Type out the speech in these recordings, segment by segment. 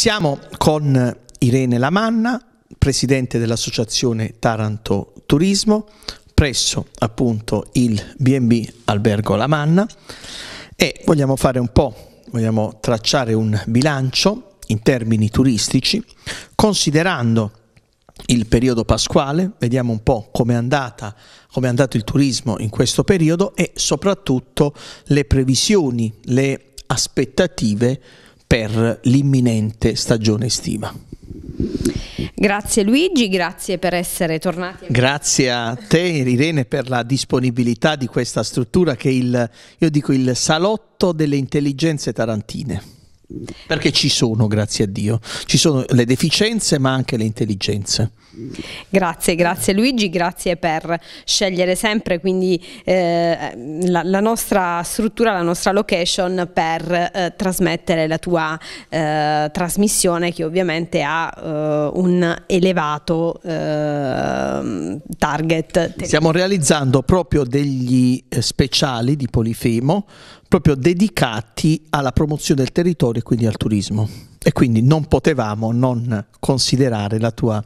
Siamo con Irene Lamanna, presidente dell'associazione Taranto Turismo, presso appunto il B&B Albergo Lamanna e vogliamo fare un po', vogliamo tracciare un bilancio in termini turistici, considerando il periodo pasquale, vediamo un po' come è andato il turismo in questo periodo e soprattutto le previsioni, le aspettative per l'imminente stagione estiva. Grazie Luigi, grazie per essere tornati. Grazie a te Irene per la disponibilità di questa struttura che è il, io dico, il salotto delle intelligenze tarantine. Perché ci sono, grazie a Dio, ci sono le deficienze ma anche le intelligenze. Grazie, grazie Luigi, grazie per scegliere sempre quindi eh, la, la, nostra struttura, la nostra location per eh, trasmettere la tua eh, trasmissione che ovviamente ha eh, un elevato eh, target. Stiamo realizzando proprio degli eh, speciali di Polifemo proprio dedicati alla promozione del territorio e quindi al turismo e quindi non potevamo non considerare la tua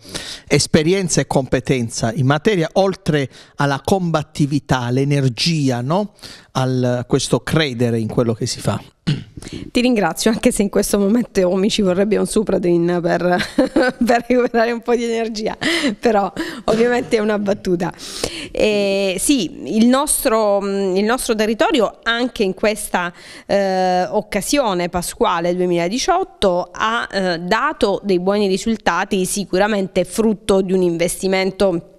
esperienza e competenza in materia, oltre alla combattività, all'energia, no? Al, questo credere in quello che si fa. Ti ringrazio anche se in questo momento oh, mi ci vorrebbe un Supradin per, per, recuperare un po' di energia, però ovviamente è una battuta. E, sì, il nostro, mm, il nostro, territorio anche in questa eh, occasione pasquale 2018 ha eh, dato dei buoni risultati sicuramente frutto di un investimento importante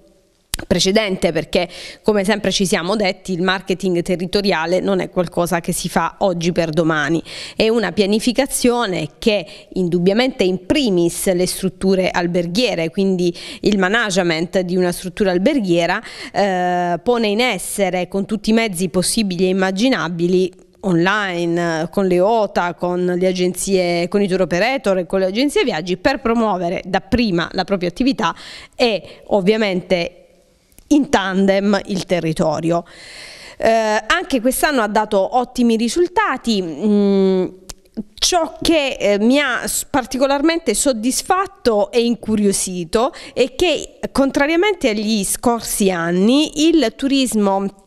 precedente perché come sempre ci siamo detti il marketing territoriale non è qualcosa che si fa oggi per domani è una pianificazione che indubbiamente in primis le strutture alberghiere quindi il management di una struttura alberghiera eh, pone in essere con tutti i mezzi possibili e immaginabili online, con le OTA, con le agenzie, con i tour operator e con le agenzie viaggi per promuovere dapprima la propria attività e ovviamente in tandem il territorio. Eh, anche quest'anno ha dato ottimi risultati. Mh, mm, Ciò che eh, mi ha particolarmente soddisfatto e incuriosito è che, contrariamente agli scorsi anni, il turismo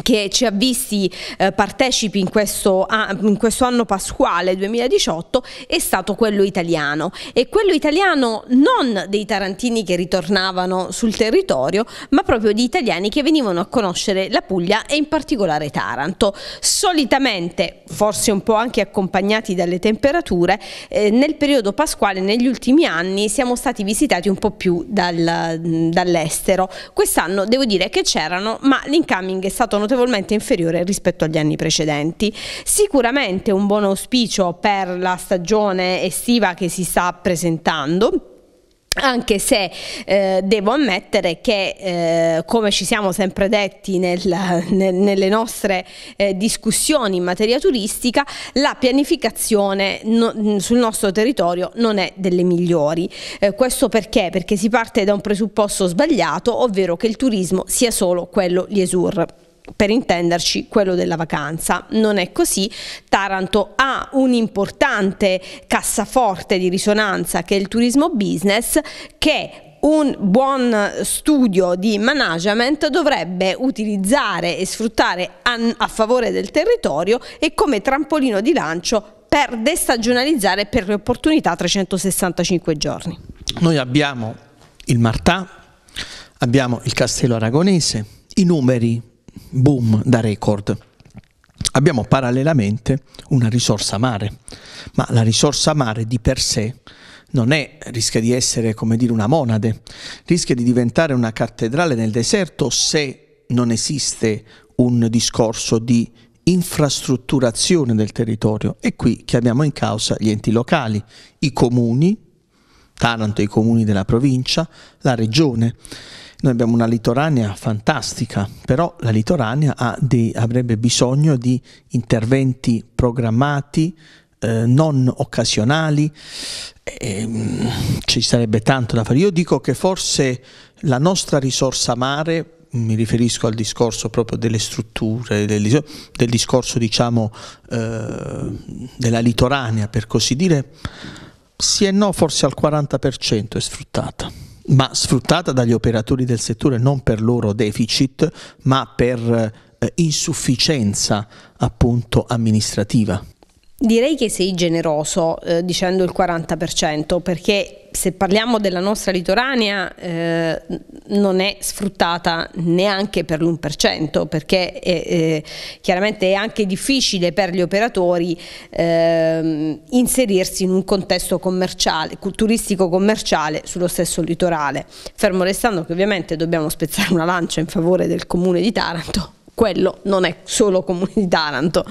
che ci ha visti eh, partecipi in questo, ah, in questo, anno pasquale 2018 è stato quello italiano e quello italiano non dei tarantini che ritornavano sul territorio ma proprio di italiani che venivano a conoscere la Puglia e in particolare Taranto solitamente forse un po' anche accompagnati dalle temperature eh, nel periodo pasquale negli ultimi anni siamo stati visitati un po' più dal, dall'estero quest'anno devo dire che c'erano ma l'incoming è stato notevolmente inferiore rispetto agli anni precedenti. Sicuramente un buon auspicio per la stagione estiva che si sta presentando anche se eh, devo ammettere che eh, come ci siamo sempre detti nel, nel, nelle nostre eh, discussioni in materia turistica la pianificazione no, sul nostro territorio non è delle migliori eh, questo perché? perché si parte da un presupposto sbagliato ovvero che il turismo sia solo quello liesur per intenderci quello della vacanza. Non è così, Taranto ha un'importante cassaforte di risonanza che è il turismo business che un buon studio di management dovrebbe utilizzare e sfruttare a favore del territorio e come trampolino di lancio per destagionalizzare per le opportunità 365 giorni. Noi abbiamo il Martà, abbiamo il Castello Aragonese, i numeri boom da record. Abbiamo parallelamente una risorsa mare, ma la risorsa mare di per sé non è, rischia di essere come dire una monade, rischia di diventare una cattedrale nel deserto se non esiste un discorso di infrastrutturazione del territorio. E qui chiamiamo in causa gli enti locali, i comuni, Taranto e i comuni della provincia, la regione. Noi abbiamo una litoranea fantastica, però la litoranea dei, avrebbe bisogno di interventi programmati, eh, non occasionali, eh, ci sarebbe tanto da fare. Io dico che forse la nostra risorsa mare mi riferisco al discorso proprio delle strutture, del, del discorso diciamo eh, della litoranea per così dire, sì e no forse al 40% è sfruttata ma sfruttata dagli operatori del settore non per loro deficit, ma per eh, insufficienza appunto amministrativa. Direi che sei generoso eh, dicendo il 40% perché se parliamo della nostra litoranea eh, non è sfruttata neanche per l'1% perché è, eh, chiaramente è anche difficile per gli operatori ehm, inserirsi in un contesto commerciale, turistico commerciale sullo stesso litorale, fermo restando che ovviamente dobbiamo spezzare una lancia in favore del comune di Taranto quello non è solo comune di Taranto.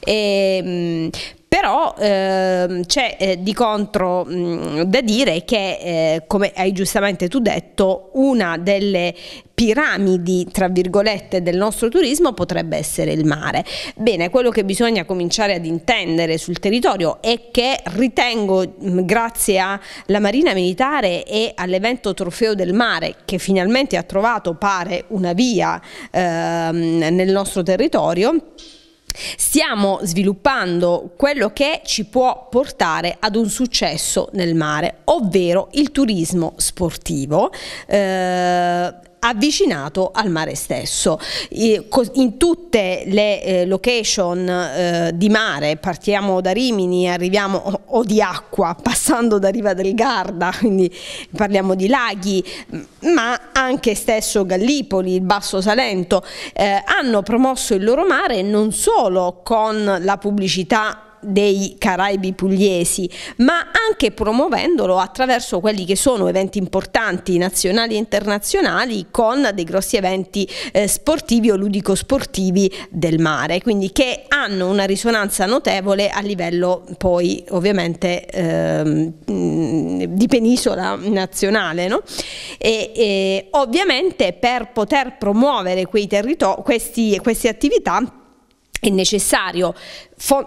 E, ehm, però ehm, c'è eh, di contro mh, da dire che, eh, come hai giustamente tu detto, una delle piramidi, tra virgolette, del nostro turismo potrebbe essere il mare. Bene, quello che bisogna cominciare ad intendere sul territorio è che ritengo, grazie alla Marina Militare e all'evento Trofeo del Mare, che finalmente ha trovato, pare, una via ehm, nel nostro territorio, stiamo sviluppando quello che ci può portare ad un successo nel mare, ovvero il turismo sportivo. Eh, avvicinato al mare stesso. In tutte le eh, location eh, di mare, partiamo da Rimini, arriviamo o di acqua, passando da Riva del Garda, quindi parliamo di laghi, ma anche stesso Gallipoli, il Basso Salento, eh, hanno promosso il loro mare non solo con la pubblicità dei Caraibi pugliesi, ma anche promuovendolo attraverso quelli che sono eventi importanti nazionali e internazionali con dei grossi eventi eh, sportivi o ludico-sportivi del mare, quindi che hanno una risonanza notevole a livello poi ovviamente eh, di penisola nazionale. No? E, e, ovviamente per poter promuovere questi, queste attività è necessario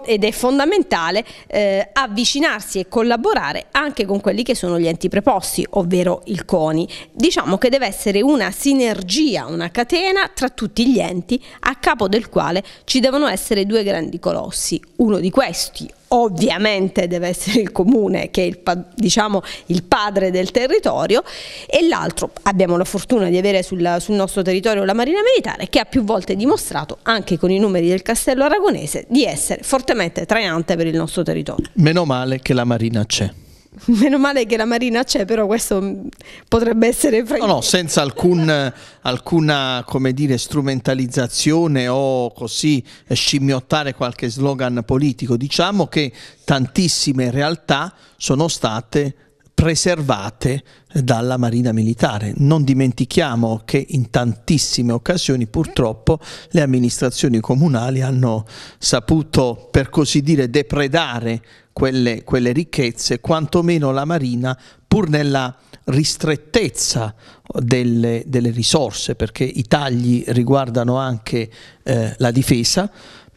ed è fondamentale eh, avvicinarsi e collaborare anche con quelli che sono gli enti preposti, ovvero il CONI. Diciamo che deve essere una sinergia, una catena tra tutti gli enti a capo del quale ci devono essere due grandi colossi. Uno di questi, ovviamente deve essere il comune che è il, diciamo, il padre del territorio e l'altro abbiamo la fortuna di avere sul, sul, nostro territorio la Marina Militare che ha più volte dimostrato anche con i numeri del Castello Aragonese di essere fortemente trainante per il nostro territorio. Meno male che la Marina c'è. Meno male che la Marina c'è, però questo mm, potrebbe essere... No, no, senza alcun, alcuna, come dire, strumentalizzazione o così eh, scimmiottare qualche slogan politico. Diciamo che tantissime realtà sono state preservate dalla Marina Militare. Non dimentichiamo che in tantissime occasioni purtroppo le amministrazioni comunali hanno saputo, per così dire, depredare quelle, quelle ricchezze, quantomeno la Marina, pur nella ristrettezza delle, delle risorse, perché i tagli riguardano anche eh, la difesa,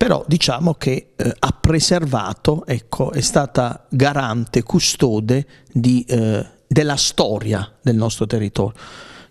però diciamo che eh, ha preservato, ecco, è stata garante, custode di, eh, della storia del nostro territorio.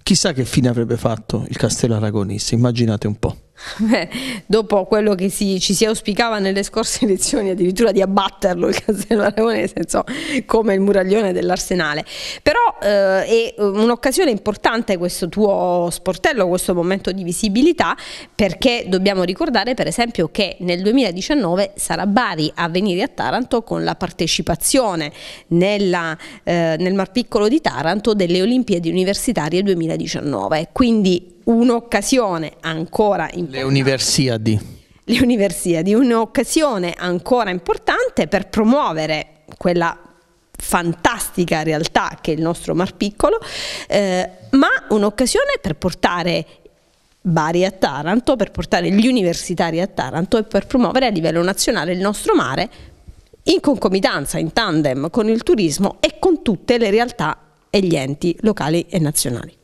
Chissà che fine avrebbe fatto il castello aragonese, immaginate un po'. Beh, dopo quello che si, ci si auspicava nelle scorse elezioni, addirittura di abbatterlo il castello aragonese, insomma, come il muraglione dell'arsenale. Però eh, è eh, un'occasione importante questo tuo sportello, questo momento di visibilità, perché dobbiamo ricordare per esempio che nel 2019 sarà Bari a venire a Taranto con la partecipazione nella, eh, nel Mar Piccolo di Taranto delle Olimpiadi Universitarie 2019. Quindi un'occasione ancora importante. Le Universiadi. Le Universiadi, un'occasione ancora importante per promuovere quella fantastica realtà che è il nostro Mar Piccolo, eh, ma un'occasione per portare Bari a Taranto, per portare gli universitari a Taranto e per promuovere a livello nazionale il nostro mare in concomitanza, in tandem con il turismo e con tutte le realtà e gli enti locali e nazionali.